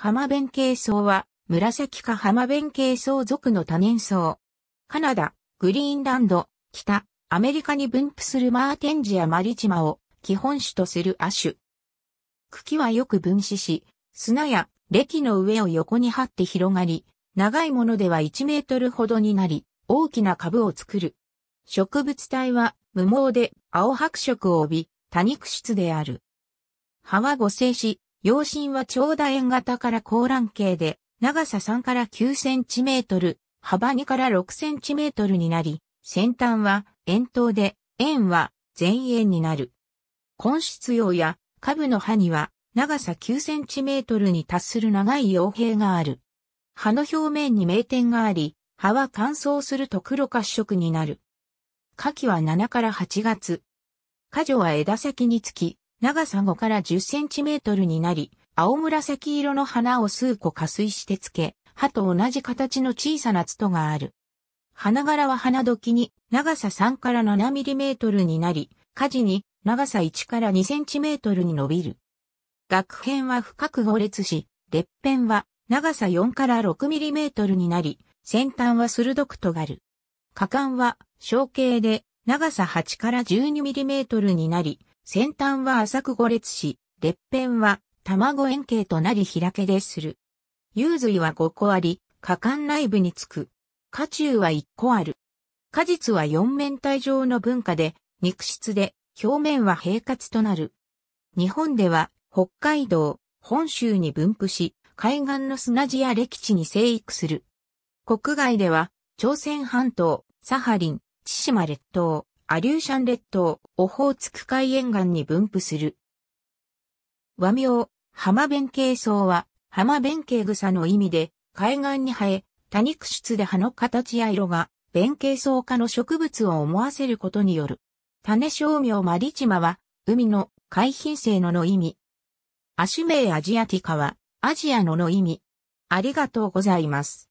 浜弁慶層は、紫化浜弁慶層属の多年草。カナダ、グリーンランド、北、アメリカに分布するマーテンジアマリチマを基本種とする亜種。茎はよく分子し、砂や歴の上を横に張って広がり、長いものでは1メートルほどになり、大きな株を作る。植物体は無毛で青白色を帯び、多肉質である。葉は五星子、陽針は長楕円型から高卵形で、長さ3から9センチメートル、幅2から6センチメートルになり、先端は円筒で、円は全円になる。根室葉や下部の葉には長さ9センチメートルに達する長い葉柄がある。葉の表面に名点があり、葉は乾燥すると黒褐色になる。夏季は7から8月。果樹は枝先につき、長さ5から10センチメートルになり、青紫色の花を数個加水してつけ、葉と同じ形の小さなツトがある。花柄は花時に長さ3から7ミリメートルになり、火事に長さ1から2センチメートルに伸びる。額片は深く5列し、列辺は長さ4から6ミリメートルになり、先端は鋭く尖る。果敢は小径で長さ8から12ミリメートルになり、先端は浅く五列し、裂片は卵円形となり開けでする。幽髄は5個あり、果敢内部につく。果中は1個ある。果実は四面体状の文化で、肉質で、表面は平滑となる。日本では、北海道、本州に分布し、海岸の砂地や歴地に生育する。国外では、朝鮮半島、サハリン、千島列島、アリューシャン列島、オホーツク海沿岸に分布する。和名、浜弁慶草は、浜弁慶草の意味で、海岸に生え、多肉質で葉の形や色が、弁慶草科の植物を思わせることによる。種商名マリチマは、海の海浜性のの意味。アシュメイアジアティカは、アジアのの意味。ありがとうございます。